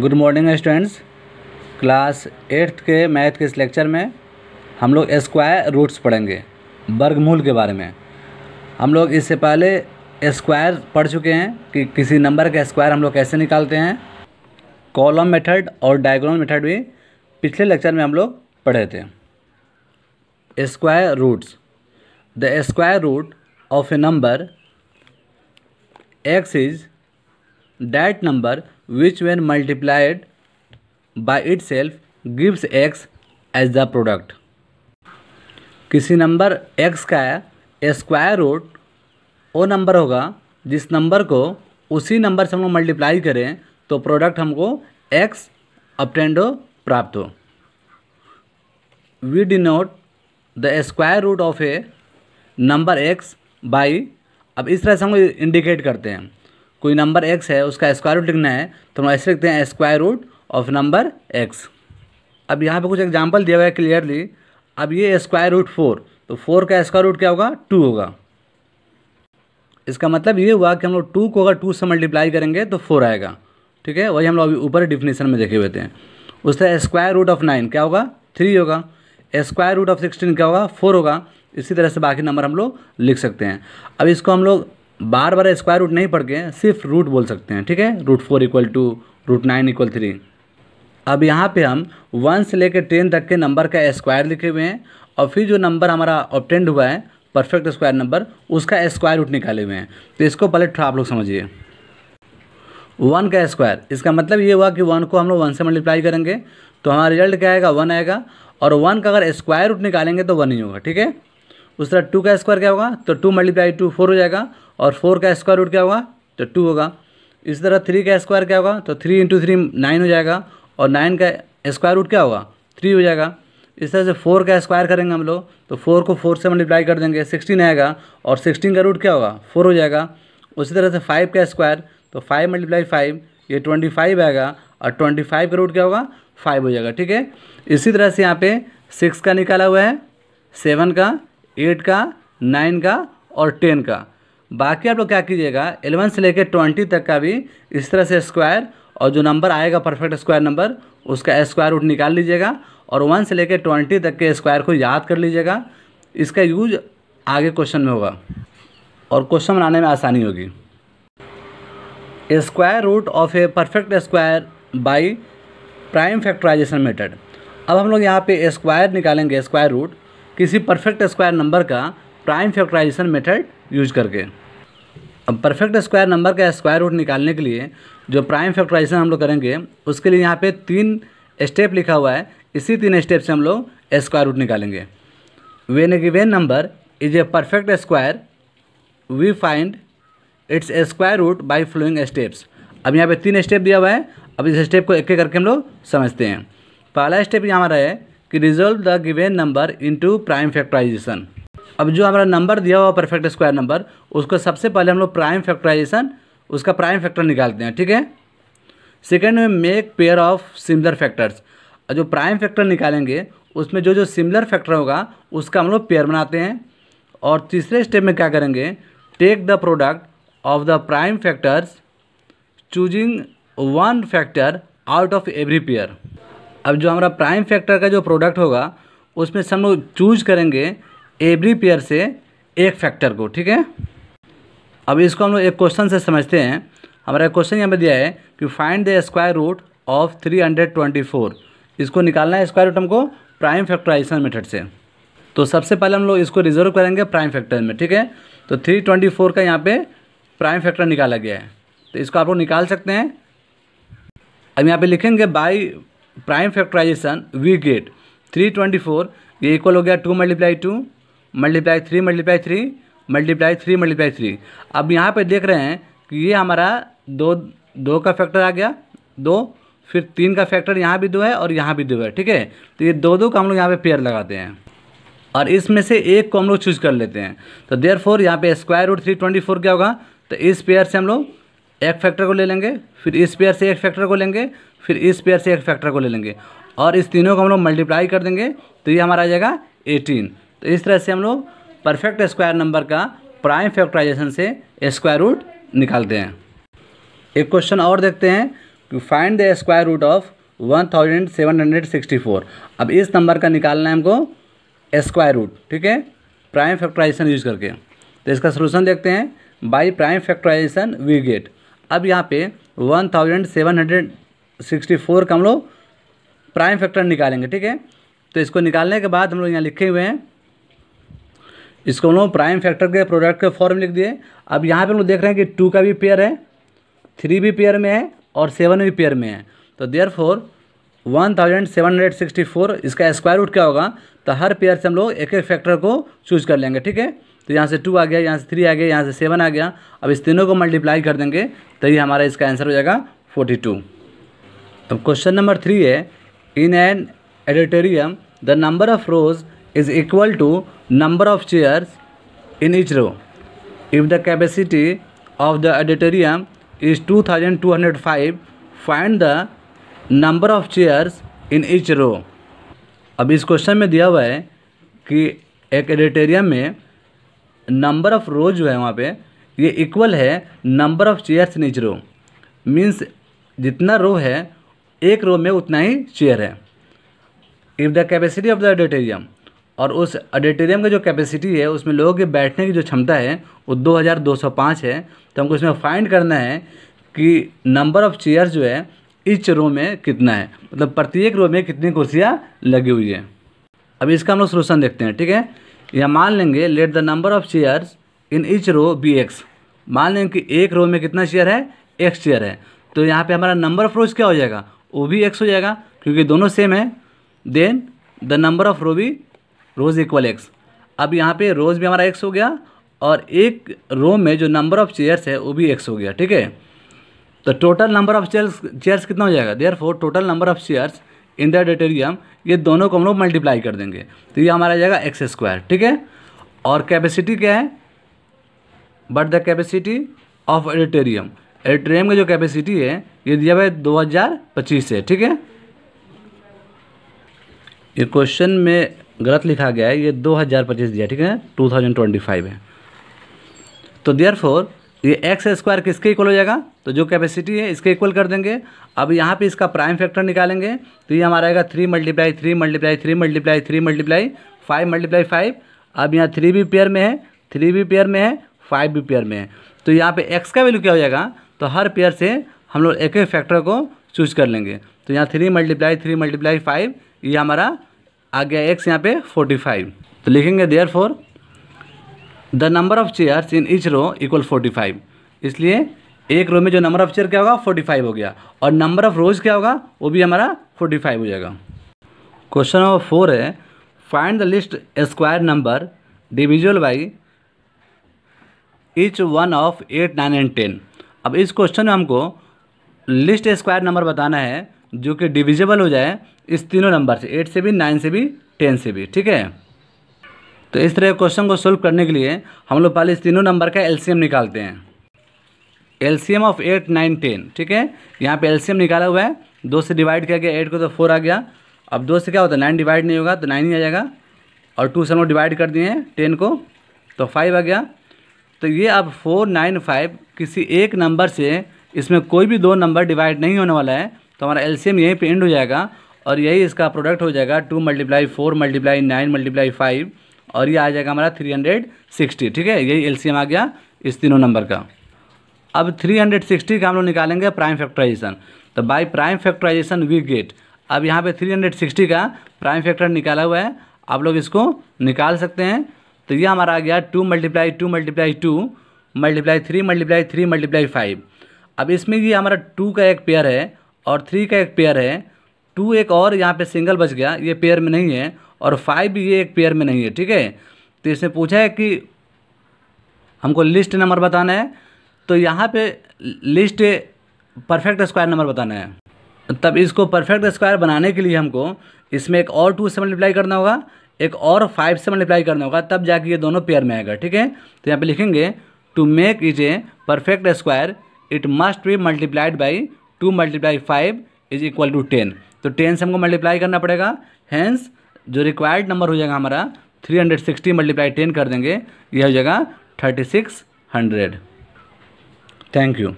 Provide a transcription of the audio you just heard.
good morning students class eighth के math के इस लेक्चर में हम लोग स्क्वायर रूट्स पढ़ेंगे वर्गमूल के बारे में हम लोग इससे पहले स्क्वायर पढ़ चुके हैं कि किसी नंबर का स्क्वायर हम लोग कैसे निकालते हैं कॉलम मेथड और डायग्राम मेथड भी पिछले लेक्चर में हम लोग पढ़े थे square roots the square root of a number x is that number which when multiplied by itself gives x as the product किसी नंबर एक्स का स्क्वायर रूट वो नंबर होगा जिस नंबर को उसी नंबर से हम लोग मल्टीप्लाई करें तो प्रोडक्ट हमको एक्स अपटेंड हो प्राप्त हो we denote the square root of a number x by अब इस तरह से हम इंडिकेट करते हैं कोई नंबर एक्स है उसका स्क्वायर रूट लिखना है तो हम ऐसे लिखते हैं square root of number x अब यहाँ पे कुछ एग्जाम्पल दिया हुआ है क्लियरली अब ये स्क्वायर रूट फोर तो फोर का स्क्वायर रूट क्या होगा टू होगा इसका मतलब ये हुआ कि हम लोग टू को अगर टू से मल्टीप्लाई करेंगे तो फोर आएगा ठीक है वही हम लोग अभी ऊपर डिफिनेशन में देखे हुए थे उस तरह स्क्वायर रूट ऑफ नाइन क्या होगा थ्री होगा स्क्वायर रूट ऑफ सिक्सटीन क्या होगा फोर होगा इसी तरह से बाकी नंबर हम लोग लिख सकते हैं अब इसको हम लोग बार बार स्क्वायर रूट नहीं पढ़ के सिर्फ रूट बोल सकते हैं ठीक है root four equal to root nine equal three अब यहाँ पे हम वन से लेकर टेन तक के नंबर का स्क्वायर लिखे हुए हैं और फिर जो नंबर हमारा ऑप्टेंड हुआ है परफेक्ट स्क्वायर नंबर उसका स्क्वायर रूट निकाले हुए हैं तो इसको पहले थोड़ा आप लोग समझिए वन का स्क्वायर इसका मतलब ये हुआ कि वन को हम लोग वन से मल्टीप्लाई करेंगे तो हमारा रिजल्ट क्या आएगा वन आएगा और वन का अगर स्क्वायर रूट निकालेंगे तो वन ही होगा ठीक है उस तरह टू का स्क्वायर क्या होगा तो टू मल्टीप्लाई टू फोर हो जाएगा और फोर का स्क्वायर रूट क्या होगा तो टू होगा इसी तरह थ्री का स्क्वायर क्या होगा तो थ्री इंटू थ्री नाइन हो जाएगा और नाइन का स्क्वायर रूट क्या होगा थ्री हो जाएगा इस तरह से फोर का स्क्वायर करेंगे हम लोग तो फोर को फोर से मल्टीप्लाई कर देंगे सिक्सटीन आएगा और सिक्सटीन का रूट क्या होगा फोर हो जाएगा उसी तरह से फाइव का स्क्वायर तो फाइव मल्टीप्लाई फाइव ये ट्वेंटी फाइव आएगा और ट्वेंटी फाइव का रूट क्या होगा फाइव हो जाएगा ठीक है इसी तरह से यहाँ पे सिक्स का निकाला हुआ है सेवन का एट का नाइन का और टेन का बाकी आप लोग क्या कीजिएगा एलेवन से लेकर ट्वेंटी तक का भी इस तरह से स्क्वायर और जो नंबर आएगा परफेक्ट स्क्वायर नंबर उसका स्क्वायर रूट निकाल लीजिएगा और वन से लेकर ट्वेंटी तक के स्क्वायर को याद कर लीजिएगा इसका यूज आगे क्वेश्चन में होगा और क्वेश्चन बनाने में आसानी होगी square root of a perfect square by prime factorisation method अब हम लोग यहाँ पे स्क्वायर निकालेंगे स्क्वायर रूट किसी परफेक्ट स्क्वायर नंबर का प्राइम फैक्टराइजेशन मेथड यूज करके अब परफेक्ट स्क्वायर नंबर का स्क्वायर रूट निकालने के लिए जो प्राइम फैक्टराइजेशन हम लोग करेंगे उसके लिए यहाँ पे तीन स्टेप लिखा हुआ है इसी तीन स्टेप से हम लोग स्क्वायर रूट निकालेंगे when a given number is a perfect square we find its square root by following steps अब यहाँ पर तीन स्टेप दिया हुआ है अब इस स्टेप को एक एक करके हम लोग समझते हैं पहला स्टेप यहाँ हमारा है कि resolve the given number into prime factorisation अब जो हमारा नंबर दिया हुआ परफेक्ट स्क्वायर नंबर उसको सबसे पहले हम लोग प्राइम फैक्टराइजेशन उसका प्राइम फैक्टर निकालते हैं ठीक है सेकेंड में make pair of similar factors और जो प्राइम फैक्टर निकालेंगे उसमें जो जो सिमिलर फैक्टर होगा उसका हम लोग पेयर बनाते हैं और तीसरे स्टेप में क्या करेंगे take the product of the prime factors choosing one factor out of every pair अब जो हमारा प्राइम फैक्टर का जो प्रोडक्ट होगा उसमें से हम लोग चूज करेंगे एवरी पेयर से एक फैक्टर को ठीक है अब इसको हम लोग एक क्वेश्चन से समझते हैं हमारा क्वेश्चन यहाँ पर दिया है कि find the square root of three hundred twenty four इसको निकालना है स्क्वायर रूट हमको प्राइम फैक्टराइजेशन मेथड से तो सबसे पहले हम लोग इसको रिजर्व करेंगे प्राइम फैक्टर में ठीक है तो थ्री ट्वेंटी फोर का यहाँ पे प्राइम फैक्टर निकाला गया है तो इसको आप लोग निकाल सकते हैं अब यहाँ पे लिखेंगे by prime factorisation we get three twenty four ये इक्वल हो गया two multiply two multiply three multiply three multiply three multiply three अब यहाँ पर देख रहे हैं कि ये हमारा दो दो का फैक्टर आ गया दो फिर तीन का फैक्टर यहाँ भी दो है और यहाँ भी दो है ठीक है तो ये दो दो का हम लोग यहाँ पे पेयर लगाते हैं और इसमें से एक को हम लोग चूज कर लेते हैं तो देयर फोर यहाँ पे square root three twenty four क्या होगा तो इस पेयर से हम लोग एक फैक्टर को ले लेंगे फिर इस पेयर से एक फैक्टर को लेंगे फिर इस पेयर से एक फैक्टर को ले लेंगे और इस तीनों को हम लोग मल्टीप्लाई कर देंगे तो ये हमारा आ जाएगा एटीन तो इस तरह से हम लोग परफेक्ट स्क्वायर नंबर का प्राइम फैक्टराइजेशन से स्क्वायर रूट निकालते हैं एक क्वेश्चन और देखते हैं कि find the square root of one thousand seven hundred sixty four अब इस नंबर का निकालना है हमको स्क्वायर रूट ठीक है प्राइम फैक्टराइजेशन यूज करके तो इसका सोल्यूशन देखते हैं by prime factorisation we get अब यहाँ पे one thousand seven hundred sixty four का हम लोग प्राइम फैक्टर निकालेंगे ठीक है तो इसको निकालने के बाद हम लोग यहाँ लिखे हुए हैं इसको हम लोग प्राइम फैक्टर के प्रोडक्ट के फॉर्म लिख दिए अब यहाँ पे हम लोग देख रहे हैं कि टू का भी पेयर है थ्री भी पेयर में है और सेवन भी पेयर में है तो therefore one thousand seven hundred sixty four इसका स्क्वायर रूट क्या होगा तो हर पेयर से हम लोग एक एक फैक्टर को चूज कर लेंगे ठीक है तो यहाँ से टू आ गया यहाँ से थ्री आ गया यहाँ से सेवन आ गया अब इस तीनों को मल्टीप्लाई कर देंगे तो ये हमारा इसका आंसर हो जाएगा फोर्टी टू अब क्वेश्चन नंबर थ्री है in an auditorium the number of rows is equal to number of chairs in capacity of the auditorium is two thousand two hundred 2205 find the number of chairs in each row अब इस question में दिया हुआ है कि एक एडिटोरियम में number of रोज जो है वहाँ पे ये इक्वल है number of chairs in each row means जितना रो है एक रो में उतना ही चेयर है if the capacity of the auditorium और उस ऑडिटोरियम का जो कैपेसिटी है उसमें लोगों के बैठने की जो क्षमता है वो 2205 है तो हमको इसमें फाइंड करना है कि नंबर ऑफ चेयर जो है इच रो में कितना है मतलब प्रत्येक रो में कितनी कुर्सियाँ लगी हुई है अब इसका हम लोग सोल्यूशन देखते हैं ठीक है या मान लेंगे let the number of chairs in each row be x मान लेंगे कि एक रो में कितना चेयर है एक्स चेयर है तो यहाँ पे हमारा नंबर ऑफ रोज क्या हो जाएगा वो भी एक्स हो जाएगा क्योंकि दोनों सेम है then the number of row भी रोज़ इक्वल एक्स अब यहाँ पे रोज़ भी हमारा एक्स हो गया और एक रो में जो नंबर ऑफ चेयर्स है वो भी एक्स हो गया ठीक है तो total number of chairs chairs कितना हो जाएगा therefore total number of chairs in the auditorium ये दोनों को हम लोग मल्टीप्लाई कर देंगे तो ये हमारा जाएगा एक्स स्क्वायर ठीक है और कैपेसिटी क्या है but the capacity of auditorium एट्रेम का जो कैपेसिटी है ये दिया हुआ है दो हज़ार पच्चीस है ठीक है ये क्वेश्चन में गलत लिखा गया है ये दो हज़ार पच्चीस दिया ठीक है टू थाउजेंड ट्वेंटी फाइव है तो देयर फोर ये एक्स स्क्वायर किसके इक्वल हो जाएगा तो जो कैपेसिटी है इसके इक्वल कर देंगे अब यहाँ पे इसका प्राइम फैक्टर निकालेंगे तो ये हमारा आएगा three multiply three multiply three multiply three multiply five multiply five अब यहाँ थ्री भी पेयर में है थ्री भी पेयर में है फाइव भी पेयर में है तो यहाँ पे एक्स का वैल्यू क्या हो जाएगा तो हर पेयर से हम लोग एक एक फैक्टर को चूज कर लेंगे तो यहाँ three multiply three multiply five ये हमारा आ गया एक्स यहाँ पे फोर्टी फाइव तो लिखेंगे therefore the number of chairs in each row equal forty five इसलिए एक रो में जो नंबर ऑफ चेयर क्या होगा फोर्टी फाइव हो गया और नंबर ऑफ रोज क्या होगा वो भी हमारा फोर्टी फाइव हो जाएगा क्वेश्चन नंबर फोर है find the least square number divisible by each one of eight nine and ten अब इस क्वेश्चन में हमको लिस्ट स्क्वायर नंबर बताना है जो कि डिविजिबल हो जाए इस तीनों नंबर से एट से भी नाइन से भी टेन से भी ठीक है तो इस तरह के क्वेश्चन को सोल्व करने के लिए हम लोग पहले इस तीनों नंबर का एलसीएम निकालते हैं LCM of eight nine ten ठीक है यहाँ पे एलसीएम निकाला हुआ है दो से डिवाइड किया गया एट को तो फोर आ गया अब दो से क्या होता है नाइन डिवाइड नहीं होगा तो नाइन ही आ जाएगा और टू से हम लोग डिवाइड कर दिए हैं टेन को तो फाइव आ गया तो ये अब फोर नाइन फाइव किसी एक नंबर से इसमें कोई भी दो नंबर डिवाइड नहीं होने वाला है तो हमारा एलसीएम यहीं पे एंड हो जाएगा और यही इसका प्रोडक्ट हो जाएगा two multiply four multiply nine multiply five और ये आ जाएगा हमारा थ्री हंड्रेड सिक्सटी ठीक है यही एलसीएम आ गया इस तीनों नंबर का अब थ्री हंड्रेड सिक्सटी का हम लोग निकालेंगे प्राइम फैक्टराइजेशन तो by prime factorisation we get अब यहाँ पर थ्री हंड्रेड सिक्सटी का प्राइम फैक्टर निकाला हुआ है आप लोग इसको निकाल सकते हैं तो ये हमारा आ गया two multiply two multiply two multiply three multiply three multiply five अब इसमें ये हमारा टू का एक पेयर है और थ्री का एक पेयर है टू एक और यहाँ पे सिंगल बच गया ये पेयर में नहीं है और फाइव ये एक पेयर में नहीं है ठीक है तो इसने पूछा है कि हमको लिस्ट नंबर बताना है तो यहाँ पर लिस्ट परफेक्ट स्क्वायर नंबर बताना है तब इसको परफेक्ट स्क्वायर बनाने के लिए हमको इसमें एक और टू से मल्टीप्लाई करना होगा एक और फाइव से मल्टीप्लाई करना होगा तब जाके ये दोनों पेयर में आएगा ठीक है तो यहाँ पे लिखेंगे to make is a perfect square it must be multiplied by two multiply five is equal to ten तो टेन से हमको मल्टीप्लाई करना पड़ेगा हैंस जो रिक्वायर्ड नंबर हो जाएगा हमारा three hundred sixty multiply ten कर देंगे यह हो जाएगा thirty six hundred thank you